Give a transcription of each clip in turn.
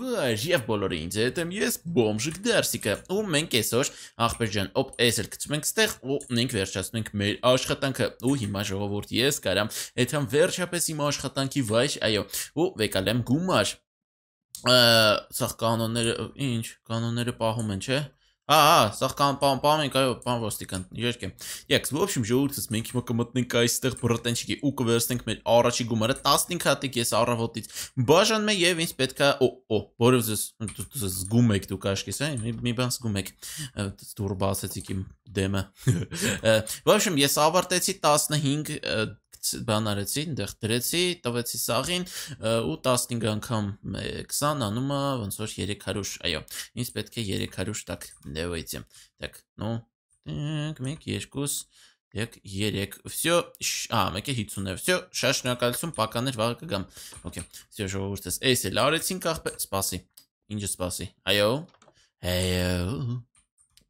Վայր եւ բոլորը ինձ հետ եմ ես Բոմժիկ Դարսիկը ու մենք այսօր ախպեր ջան օպ էս էլ գցում ենք ստեղ ու մենք վերջացնում ենք մեր աշխատանքը ու հիմա ժողովուրդ ես կարամ այդքան վերջապես իմ աշխատանքի վայր այո ու վեկալեմ գումար սա կանոնները ինչ կանոնները պահում են չէ՞ Ահա, սաղ կամ պամ պամ ենք, այո, պամ ոստիկան, երկե։ Եքս, в общем, ժողովուրդս մենք հիմա կմտնենք այստեղ բրտենչիկի ու կվերցնենք մեր առաջի գումարը 15 հատիկ ես առավոտից։ Բաժանում է եւ ինձ պետքա, օ, օ, որովհետեւ դուք զգում եք դուք աշկես, այ, մի բան զգում եք։ Դուրը բացեցիք իմ դեմը։ В общем, ես ավարտեցի 15 բան արեցի, այնտեղ դրեցի, տվեցի սաղին ու 15 անգամ 20 անում է ոնց որ 300, այո։ Ինչ պետք է 300 տակ դեվեցի։ Так, ну, так, 1 2 Եկ 3 Всё, ա, մեկը 50-ն է։ Всё, շատ շնորհակալություն, պականներ վաղը կգամ։ Okay, всё ժողովուրդս, էս էլ արեցինք ախպե, սպասի։ Ինչը սպասի։ Այո։ Այո։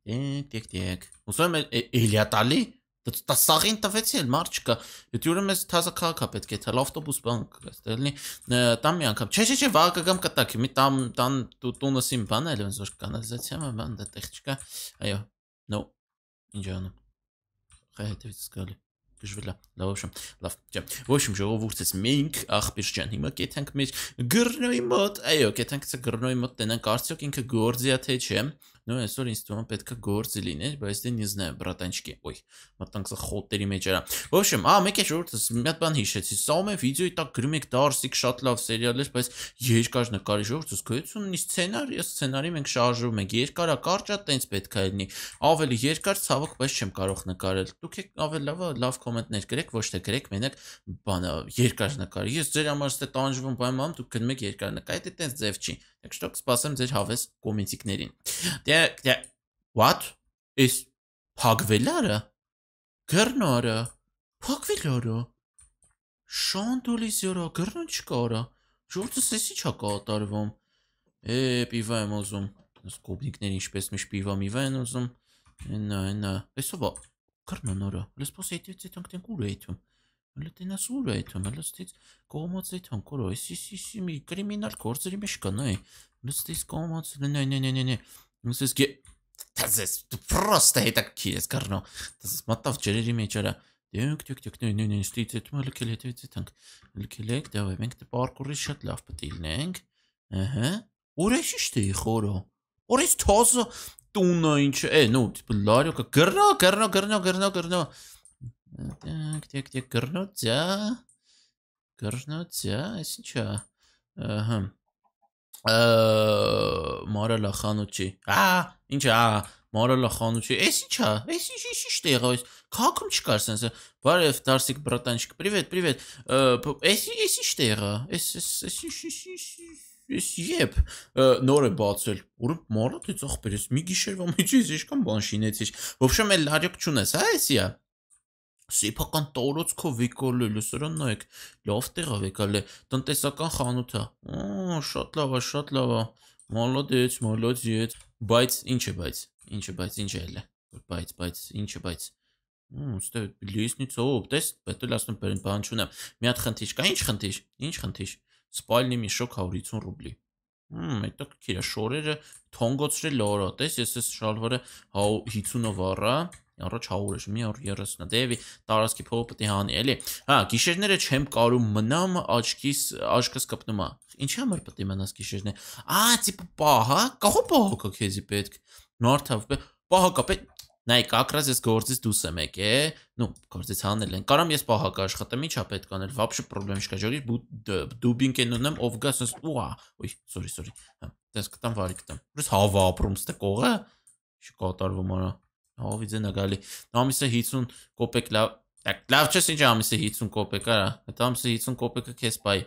Տիկ տիկ տիկ։ Ուսում եմ էլիա տալի։ Դա սաղին տվեցի էլ մար չկա։ Եթե ուրեմն ես թազա քաղաքա պետք է թալ ավտոբուս բանկ ստելնի դե տամ մի անգամ։ Չէ, չէ, չէ, վաղակական կտակի։ Մի տամ տան տունս իմ բան էլ ոնց որ կանալիզացիա մա բան դա տեղ չկա։ Այո։ No։ Ինչ անում։ Խայտից գալի։ Գժվելա։ Լավ, ոչմ։ Լավ։ Չէ։ Ոչմ ժողովուրդից մենք ախպեր ջան, հիմա կետանք մեր գրնոյի մոտ։ Այո, կետանք ցա գրնոյի մոտ տենանք արդյոք ինքը գործիա թե չէ։ Ну այսօր ինձ թվում է պետքա գործի լիներ, բայց դե не знаю, братанчики. Ой, մտանք սա խոտերի մեջ արա։ Ոբշեմ, ա մեկ է շուտս մի հատ բան հիշեցի։ Սա ում է վիդեոյի տակ գրում եք Darcy-ք շատ լավ սերիալ էր, բայց երկար նկարի շուտս գոյություն ունի սցենարի, ես սցենարի մենք շարժում ենք։ Երկարա կարճա տենց պետքա լինի։ Ավելի երկար ցավոք, բայց չեմ կարող նկարել։ Դուք եք ավելի լավը լավ կոմենտներ գրեք, ոչ թե գրեք մենակ բանը երկար նկարի։ Ես ձեր համար ստե տանջվում պայմանում դուք գնում եք երկար նկար։ Դա տենց ձև չի։ Так что սպասեմ ձեր հավես կոմենտիկներին։ Դե դե what is փակվելարը։ Գրնորը։ Փակվելարը։ Շանտոլիզյորա գրնոն չկարա։ Ժողովուրդս էսի չա կատարվում։ Է, պիվա եմ ուզում։ Այս կոմենտիկները ինչպես միշտ պիվա միվա են ուզում։ Նա, նա։ Էսովա գրնոնորը։ Լսպոս էտի ցիտանք տենք ուր է իթում։ Հələ տենաս ուր է այդում, հələ ստից կողմած այդում, կորո, այս այս այս մի կրիմինալ գործերի մեջ կան, այ, հələ ստից կողմած, նե, նե, նե, նե, նե, ես ես գե, տազես, դու պրոստը հետաքիր ես կարնո, տազես մատավ ջերերի մեջ արա, դյոք, դյոք, դյոք, նե, նե, նե, ստից այդում հələ կել հետևից այդանք, հələ կել եք, դավ է, մենք դե պարկուրի շատ լավ պտիլնենք, ըհը, ուր է շիշտ է խորո, ուր ես թոզը տունը ինչ է, նու, լարյոկը, գրնա, գրնա, գրնա, գրնա, գրնա, գրնա, Так, так, так, գրնոցա։ Գրնոցա, այս ի՞նչ է։ Ահա։ Մորալա խանութի։ Ա, ի՞նչ է, ա, մորալա խանութի։ Այս ի՞նչ է։ Այս ի՞նչ է, ի՞նչ է եղավ այս։ Քաղաքում չկար sense։ Բարև, Դարսիկ բրատանчик, привет, привет։ Այս այս ի՞նչ է եղա։ Այս այս այս ի՞նչ է։ Ես իբ նոր է բացել, որը մարդ է ծախբերես, մի գիշերվա մեջ ես ինչքան բան շինեցի։ Вообще, մեն լարյակ չունես, հա, էսիա։ Սեփական տորոցքով վիկոլը լուսրանն եք, լավ տեղ եկալ է, տնտեսական խանութ է։ Օ, շատ լավ է, շատ լավ է։ Մոլոդեց, մոլոդեց։ Բայց ինչ է, բայց, ինչ է, բայց, ինչ է էլ է։ Բայց, բայց, ինչ է, բայց։ Ոստե լիսնիցով, տես, պետք է ասեմ, բերեն բան չունեմ։ Մի հատ խնդիր կա, ինչ խնդիր։ Ինչ խնդիր։ Սպալնի մի շոկ 150 ռուբլի։ Հմ, այդտեղ քիրա շորերը թոնգոցրել լորա, տես, ես էս շալվարը 50-ով առա առաջ 100 էր, մի օր 30 դեվի տարածքի փողը պետք է հանի, էլի։ Հա, գիշերները չեմ կարող մնամ, աչքիս աչքս կպնում է։ Ինչի համար պետք է մնաս գիշերն է։ Ա, տիպը պահա, կողո պահա քեզի պետք։ Մարդը պահա կա պետք։ Նայեք, ակրած ես գործից դուս եմ եկե, նո, գործից հանել են։ Կարամ ես պահակ աշխատեմ, ինչա պետք անել, вообще պրոբլեմ չկա, ջորի դուբինք են ունեմ, ով գա, ասես, ուա, ոյ, սորի, սորի։ Հա, դες կտամ վարի կտամ։ Ուրս հավա ապրում ստե կողը, շի կատարվում արա։ Ովից է նկարելի։ Ամիսը 50 կոպեկ լավ Լավ չես ինչ ամիսը 50 կոպեկ արա։ Այդ ամիսը 50 կոպեկը քեզ բայ։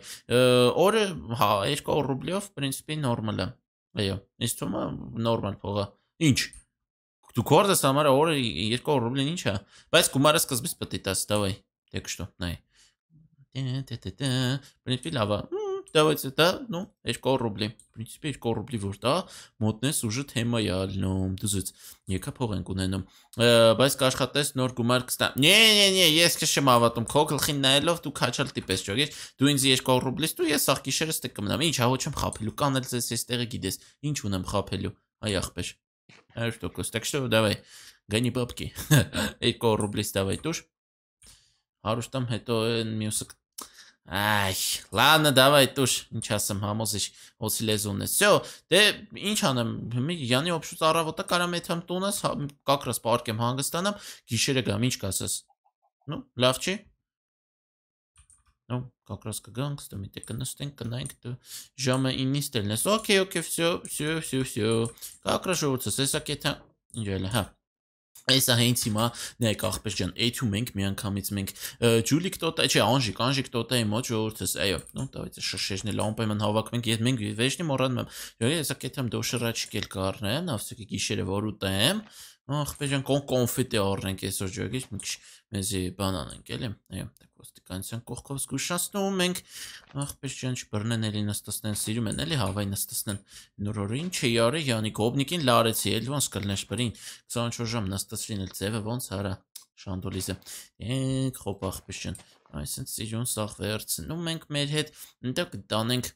Օրը հա 2 հա ռուբլիով պրինցիպի նորմալ է։ Այո, ինձ թվում է նորմալ փող է։ Ինչ։ Դու կորդես համար օրը 2 հա ռուբլին ի՞նչ է։ Բայց գումարը սկզբից պետք է տաս, դավայ։ Դե կշտո, նայ։ Տե տե տե։ Պրինցիպի լավ է։ Давайте, да, ну, երկու ռուբլի։ Պրինցիպի երկու ռուբլի որ տա, մոտնես ուժը թեմա ա լնում, դուզից։ Եկա փող ենք ունենում։ Բայց կաշխատես նոր գումար կստա։ Նե, նե, նե, ես քեշեմ ավատում, քո գլխին նայելով դու քաչալ տիպես ճոգես։ Դու ինձ երկու ռուբլիս դու ես ախ գիշերս տեք կմնամ։ Ինչ հա ոչ եմ խափելու, կանել ես այստեղը գիտես։ Ինչ ունեմ խափելու։ Այ ախպեր։ 100%, так что давай, գանի բաբկի։ Երկու ռուբլիս давай դուշ։ Հարուստամ հետո մյուսը Այ, լանը давай տուշ, ինչ ասեմ, համոզիչ հոցի լեզունն է։ Всё, դե ինչ անեմ, մի յանի օբշուց առավոտը կարամ եթամ տունս, հա, կակրս պարկեմ հանգստանամ, գիշերը գամ, ինչ կասես։ Ну, լավ չի։ Ну, կակրս կգանք, ստե մի տեկ նստենք, կնայենք դու ժամը 9-ից դելնես։ Okay, okay, всё, всё, всё, всё։ Կակրս շուտս, հեսա կեթա, ինչ էլ, հա։ Այսա հենց հիմա նայեք աղբեր ջան, Էթյու մենք միանգամից մենք Ջուլիկ տոտա, չէ, Անժիկ, Անժիկ տոտայի մոտ ժողովուրդս, այո, նո, դավիթը շշերն էլ անպայման հավաքվենք, եթե մենք վերջնի մոռանում եմ։ Յոյե, հեսա կեթեմ դոշրաչիկ էլ կառնեմ, ավսուկի գիշերը որ ուտեմ։ Աղբեր ջան, կոն կոնֆետի առնենք այսօր ջոգից, մի քիչ մեզի բան անենք, էլի։ Այո, ոստիկանության կողքով զգուշացնում ենք, ախպես ջան չբռնեն էլի նստսնեն, սիրում են էլի հավայ նստսնեն։ Նոր օրը ինչ էի արել, Յանի Գոբնիկին լարեցի, էլ ոնց կլներ բրին։ 24 ժամ նստսրին էլ ծևը ոնց արա։ Շանդոլիզը։ Ենք խոպ ախպես ջան։ Այսինքն սիրուն սախ վերցնում ենք մեր հետ, այնտեղ կտանենք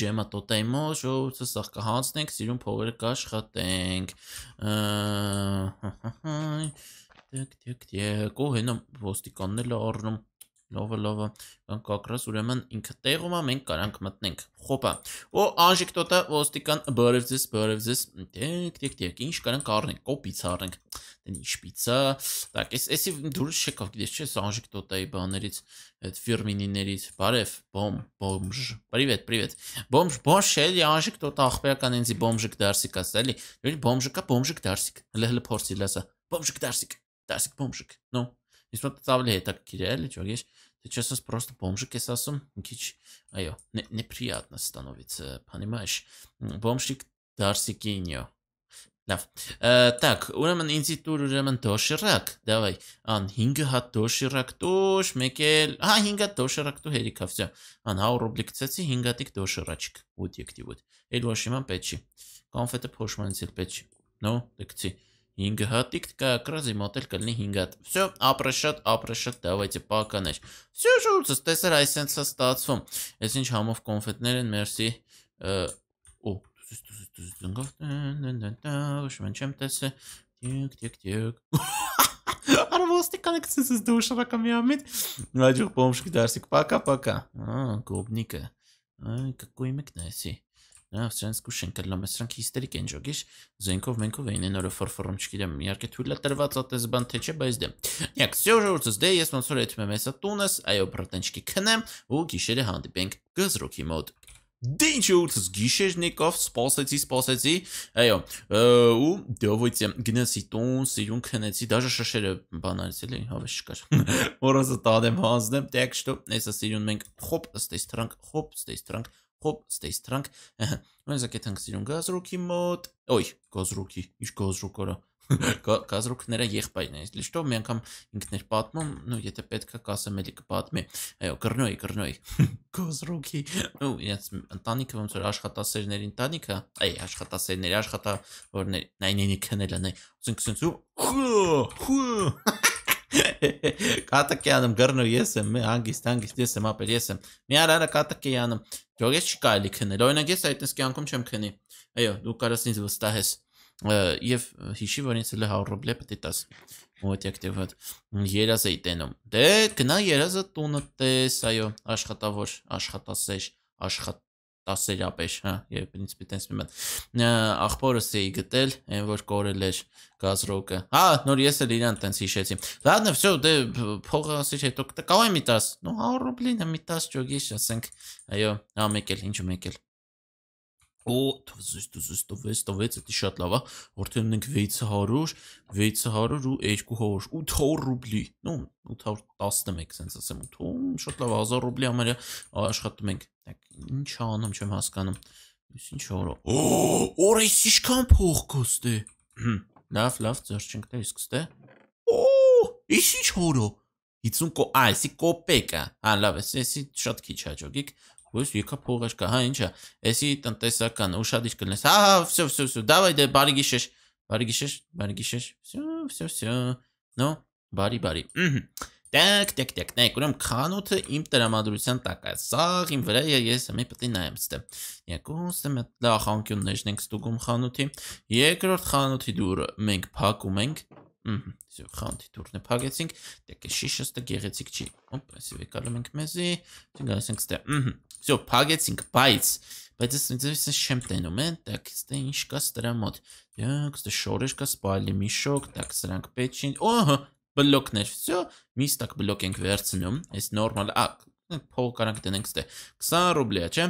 ջեմա տոտայի մոտ, շոուցը սախ կհանցնենք, սիրուն փողերը կաշխատենք։ Ահա Տեք, տեք, տեք, ու հենա ոստիկանն էլ առնում։ Լավը, լավը։ Կանք կակրաս, ուրեմն ինքը տեղում է, մենք կարանք մտնենք։ Խոպա։ Օ, Անժիկ տոտա ոստիկան, բարև ձեզ, բարև ձեզ։ Տեք, տեք, տեք, ինչ կարանք առնենք, կոպից առնենք։ Դեն ինչ պիցա։ Так, էս էսի դուրս չեկավ, գիտես չէ, Անժիկ տոտայի բաներից, այդ ֆիրմինիներից։ Բարև, բոմ, բոմժ։ Привет, привет։ Бомж, бомж, էլի Անժիկ տոտա ախպերական ինձի բոմժիկ դարսիկ ասա, էլի։ Ուրեմն բոմժիկա, բոմժիկ դարսիկ։ Հլը հլը փորձի լասա։ Բոմժիկ դարսիկ։ Դասիկ բոմժիկ։ Նո։ Իսկ մոտ ավելի հետաքրքիր է, էլի, ճիշտ ես։ Ты честно просто бомжик ես ասում, մի քիչ, այո, неприятно становится, понимаешь? Бомжик Дарсикиньо։ Լավ։ Так, ուրեմն ինձի տուր ուրեմն դոշիրակ, давай, ան 5 հատ դոշիրակ տուր, մեկ էլ, հա 5 հատ դոշիրակ տու հերիքավ, всё։ Ան 100 ռուբլիկ ցեցի 5 հատիկ դոշիրաչիկ, ուտ եկտի ուտ։ Էլ ոչ իման պետք չի։ Կոնֆետը փոշմանից էլ պետք չի։ Ну, դեկցի։ 5 հատիկ կակրազի մոտել կլինի 5 հատ։ Всё, ապրեշատ, ապրեշատ, давайте պականեր։ Всё, շուտս, տեսար այսենց է ստացվում։ Էս ինչ համով կոնֆետներ են, մերսի։ Օ, դուս դուս դուս դնգով դնդնդա, շուտ չեմ տեսը։ Տիկ, տիկ, տիկ։ Արա ոստիկանը կցես ես դու շրակա մի ամիտ։ Նաջող բոմշկի դարսիկ, պակա, պակա։ Ա, գոբնիկը։ Ай, какой мекнеси. Նրանց սրանց կուշ են կլլում, սրանք հիստերիկ են ջոգիշ, զենքով մենքով էին են օրը ֆորֆորում, չգիտեմ, իհարկե թույլա տրված ատես բան թե չէ, բայց դե։ Як, все же ուրցս դե ես ոնց որ այդում եմ հեսա տունս, այո, բրտենչկի քնեմ ու գիշերը հանդիպենք գզրոքի մոտ։ Դե ինչ ուրցս գիշերն եկավ, սպասեցի, սպասեցի, այո, ու դովույցը գնացի տուն, սիրուն քնեցի, դաժե շշերը բանալից էլի, հավես չկար։ Որոնցը տանեմ հանձնեմ, տեքստը, այսա սիրուն մենք խոպ, ստեյս տրանք, խոպ, ստեյս տրանք Hop, ստեյս տրանք։ Ահա, ոնց եք այդքան սիրուն գազրուկի մոտ։ Ոյ, գազրուկի, իշ գազրուկորա։ Գազրուկները եղբայրն է։ Լիշտով մի անգամ ինքներ պատմում, նո եթե պետքա կասեմ էլի կպատմի։ Այո, գրնոյի, գրնոյի։ Գազրուկի։ Ու ես ընտանիքը ոնց որ աշխատասերների ընտանիքը, այ աշխատասերների աշխատավորների, նայ նայ նայ քնելն է։ Ուսենք սենց ու։ Հու։ Հու։ Կատակյանում գրնու ես եմ, հանգիստ, հանգիստ ես եմ, ապեր ես եմ։ Մի արա կատակյանում։ Ճոգես չի կարելի քնել։ Օրինակ ես այդ ես կյանքում չեմ քնի։ Այո, դու կարաս ինձ վստահես։ Եվ հիշի, որ ինձ էլ 100 ռուբլե պետք է տաս։ Вот як դեվ հատ երազ էի տենում։ Դե գնա երազը տունը տես, այո, աշխատավոր, աշխատասեր, աշխատ տասերապես, հա, եւ principi տենց մի մատ։ Ախպորս էի գտել, այն որ կորել էր գազրոկը։ Հա, նոր ես էլ իրան տենց հիշեցի։ Լատնա, всё, դե փողը ասիչ հետո կտա, կավայ մի տաս։ Ну 100 ռուբլին, մի տաս ճոգիշ, ասենք, այո, հա մեկ էլ, ինչ մեկ էլ։ Օ, դուզ դուզ դուզ դուզ դա շատ լավ է, որտեղ ունենք 600, 600 ու 200, 800 ռուբլի։ Նո, 811, sense ասեմ 8, շատ լավ 1000 ռուբլի համարյա աշխատում ենք։ Ինչ անում, չեմ հասկանում։ Իս ինչ օրը։ Օ, օրը ինչքան փող կոստե։ Լավ, լավ, ծերչենք դա իսկ ստե։ Օ, իս ինչ օրը։ 50 կո, այսի կոպեկա։ Հա, լավ, էսի շատ քիչ հաջողիկ։ Ոս եկա փողաշկա, հա ինչա։ Էսի տնտեսական ուրشادիչ կլնես։ Հա, հա, всё, всё, всё, давай դե բարի գիշեր։ Բարի գիշեր, բարի գիշեր։ Всё, всё, всё։ Ну, բարի, բարի։ Տակ, տակ, տակ, նայեք, ուրեմն քանոթը իմ տրամադրության տակ է։ Սաղ իմ վրա է, ես հիմա պետք է նայեմ ստե։ Երկուսը մտ լախանքյուններն ենք ստուգում խանութի։ Երկրորդ խանութի դուրը մենք փակում ենք Սյո խանթի դուրն է փակեցինք, դեկե շիշը ստը գեղեցիկ չի։ Ոպ, այսի վեկալում ենք մեզի, ցինք ասենք ստե։ Սյո փակեցինք, բայց բայց ես ինձ չեմ տենում են, դակ ստե ինչ կա ստրա մոտ։ Դակ ստե շորեր կա սպալի մի շոկ, դակ սրանք պեչին։ Օհ, բլոկներ, սյո, միստակ բլոկ ենք վերցնում, այս նորմալ, ա, փող կարանք դնենք ստե 20 ռուբլի, չէ՞։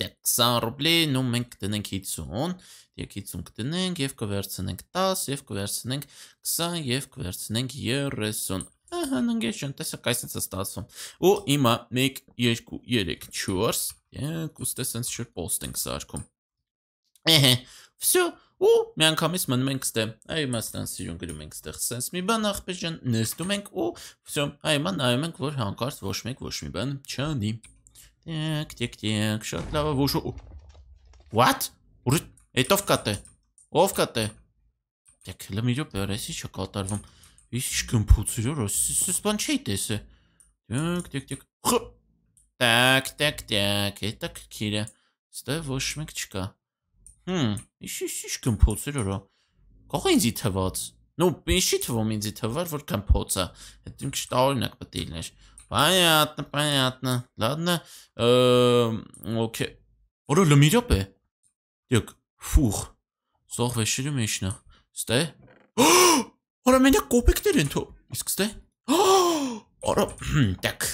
Դե 20 ռուբլի, նո մենք դնենք 50 եկից ունք դնենք եւ կվերցնենք 10 եւ կվերցնենք 20 եւ կվերցնենք 30 ահա ննգես չեն տեսակ այսպես է ստացվում ու հիմա 1 2 3 4 եկ ուստես sense շրպոստ ենք սարքում Էհե, վсё, ու միանգամից մնում ենք ստե։ Այ հիմա ստանց իրուն գրում ենք ստեղ sense մի բան ախպեր ջան, նստում ենք ու վсё, այ հիմա նայում ենք, որ հանկարծ ոչ մեկ ոչ մի բան չանի։ Տեք, տեք, տեք, շատ լավ է, ոչ ու։ What? Ուրիշ Էդ ով կատե։ Ով կատե։ Դեք հլը մի րոպե, այսի չա կատարվում։ Իսկ գմփուցիր օր, սս բան չի տեսը։ Դեք, դեք, դեք։ Խ։ Տակ, տակ, տակ, էտա քիրը։ Ստե ոչ մեկ չկա։ Հմ, իշի իշի գմփուցիր օր։ Կող ինձի թված։ Ну, ինչի թվում ինձի թվար, որ կմփոց է։ Այդ ինքը շտաօրինակ պետք է լիներ։ Понятно, понятно. Ладно. Э, окей. Որը լմիրապ է։ Դեք, Ֆուխ։ Սող վեշերը մեջնա։ Ստե։ Արա մենակ կոպեկներ են թո։ Իսկ ստե։ Արա, так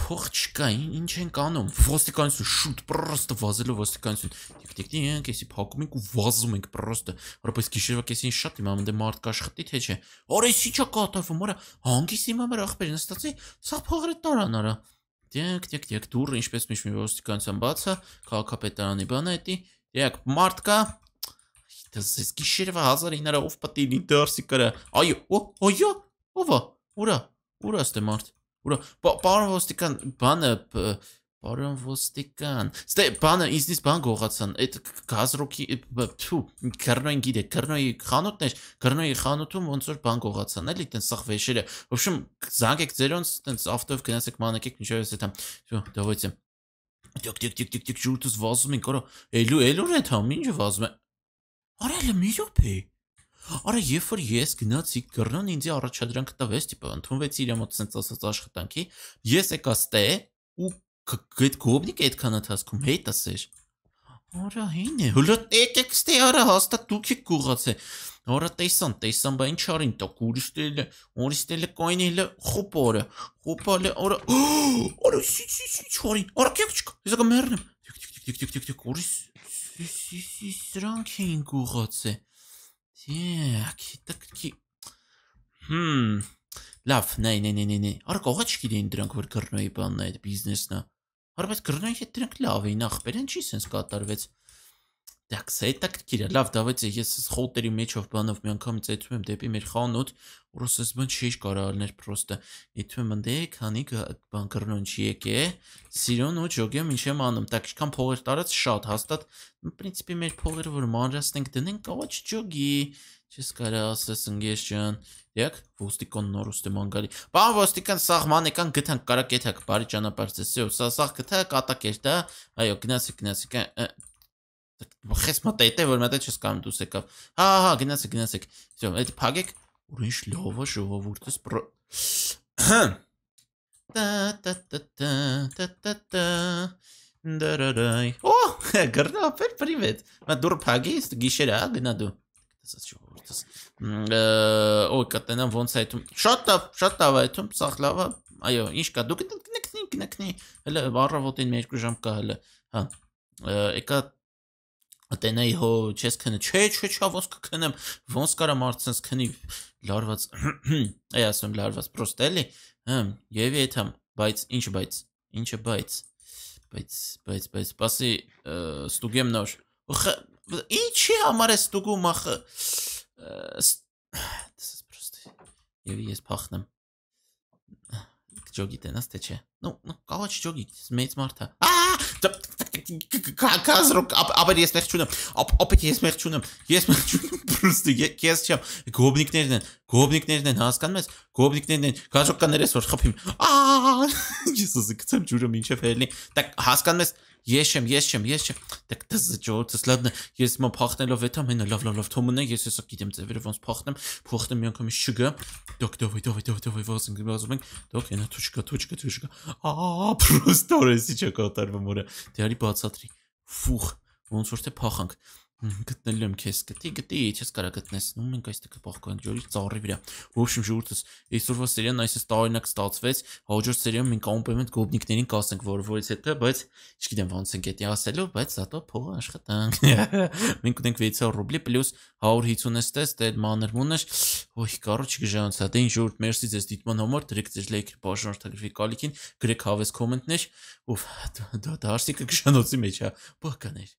փող չկա, ինչ ենք անում։ Ոստիկանություն շուտ պրոստը վազելով ոստիկանություն։ Տիկ-տիկ-տիկ, էսի փակում ենք ու վազում ենք պրոստը։ Որպես գիշերվա կեսին շատ իմ ամեն դե մարդ կաշխտի թե չէ։ Արա, էսի չա կատարվում, արա, հանգիս իմ համար ախպեր նստացի, սա փողը տարան արա։ Տիկ-տիկ-տիկ, դուրը ինչպես միշտ մի ոստիկանության բացա, քաղաքապետարանի բանը էտի, Եկ մարդ կա, դս գիշերվա 1900 ով պետք է լինի դրսի կրա։ Այո, այո, ովա, ուրա, ուրա ստե մարդ։ Ուրա, պարոն ոստիկան, բանը Պարոն ոստիկան, ստե բանը ինձնից բան գողացան, այդ գազրոքի թու կռնոյն գիտե, կռնոյի խանութներ, կռնոյի խանութում ոնց որ բան գողացան, էլի տենց սախ վեշերը։ Вообщем, զանգեք ձերոնց, տենց ավտով գնացեք մանեկեք, ինչու էս էտա։ Դավայցեմ։ Տիկ տիկ տիկ տիկ տիկ շուտս վազում ենք, արա, էլու էլուր է թա, ինչը վազում է։ Արա լա մի րոպե։ Արա երբ որ ես գնացի գրնան ինձ առաջադրանք տվեց, տիպը ընդունվեցի իր մոտ sense ասած աշխատանքի, ես եկա ստե ու գետ գոբնիկ այդքան աթասքում հետս էր։ Արա հին է, հլա տեքստի արա հաստա դուք եք գողացե։ Արա տեսան, տեսան բա ինչ արին տա կուրիստելը, օրիստելը կոյնելը խոպորը, խոպալը արա արա սի սի սի չորի, արա քեքչկ, հեսա կա մեռնեմ։ Տիկ տիկ տիկ տիկ տիկ տիկ օրիս սի սի սի սրանք էին գողացե։ Տիկ տիկ տիկ։ Հմ լավ, նայ նայ նայ նայ։ Արա կողաչ գիտեն դրանք որ կռնոյի բանն այդ բիզնեսն է։ Հարված գրնային հետ դրանք լավ էին, ախպեր են չի sense կատարվեց։ Դաքս է տակտիկիր, լավ դավեց է, ես խոտերի մեջով բանով մի անգամից այցում եմ դեպի մեր խանութ, որ ասես բան չի կարա արներ պրոստը։ Իթում եմ ընդ է, քանի բան գրնոն չի եկե, սիրոն ու ջոգեմ ինչ եմ անում, տակ ինչքան փողեր տարած շատ հաստատ, պրինցիպի մեր փողերը որ մանրացնենք դնենք, կաչ ջոգի, չես կարա ասես ընկեր ջան, Եք ոստիկան նորոստե մանգալի։ Բան ոստիկան սահմանեկան գտան կարակեթակ բարի ճանապարհ ծեսեո։ Սա սախ գտա կատակեր դա։ Այո, գնացի, գնացի։ Բխես մտայտե որ մտա չես կամ դուս եկավ։ Հա, հա, գնացի, գնացի։ Всё, այդ փագեք ուրիշ լովը ժողովուրդս տա տա տա տա տա տա Դարարայ։ Օ, գրնա, ֆեր պրիվետ։ Մա դուր փագիս, գիշերա գնա դու այսպես ժողովուրդս օ կտենան ոնց այդում շատ շատ լավ այդում սախ լավա այո ինչ կա դու կնկնի կնկնի հələ առավոտին 2 ժամ կա հələ հա եկա տենայի հո չես քնը չէ չէ չա ոնց կքնեմ ոնց կարամ արցնես քնի լարված այ ասում լարված պրոստ էլի հմ եւ եթամ բայց ինչ բայց ինչը բայց բայց բայց բայց սպասի ստուգեմ նոր Ինչի համար է ստուգու մախը։ This is просто. Եվ ես փախնեմ։ Ջոգի տենաս թե չէ։ Ну, ну, կավաչ ջոգի, մեծ մարդա։ Ա! Казрук, ապեր ես մեղ չունեմ։ Ապեր ես մեղ չունեմ։ Ես մեղ չունեմ, просто ես չեմ։ Գոբնիկներն են, գոբնիկներն են, հասկանու՞մ ես։ Գոբնիկներն են։ Գազրուկաներ ես որ խփիմ։ Ա! ես ասի գցեմ ջուրը մինչև հելնի так հասկանում ես ես չեմ ես չեմ ես չեմ так դա զճորտս լավն է ես մա փախնելով էտամ հենա լավ լավ լավ թոմնա ես հեսա գիտեմ ձևերը ոնց փախնեմ փախնեմ մի անգամ շուգա դոկ դովի դովի դովի դովի վասին գնացում ենք դոկ ենա թուչկա թուչկա թուչկա ա պրոստորեսի չկատարվում որը դարի դե, բացատրի ֆուխ ոնց որ թե փախանք գտնելու եմ քեզ գտի գտի չես կարա գտնես ու մենք այստեղ կփոխենք ջորի ծառի վրա ոբշեմ ժողովուրդս այսօրվա սերիան այսպես տարօրինակ ստացվեց հաջորդ սերիան մենք անպայման գոբնիկներին կասենք որ որից հետո բայց չգիտեմ ոնց ենք դա ասելու բայց զատո փողը աշխատանք մենք ունենք 600 ռուբլի պլյուս 150 էստես դե մաներմուններ ոյ կարոչ գժանց հա դե ինչ ժողովուրդ մերսի ձեզ դիտման համար դրեք ձեր լայքը բաժանորդագրվի կալիքին գրեք հավես կոմենտներ ուֆ դա դարսիկը գժանոցի մեջ հա բականեր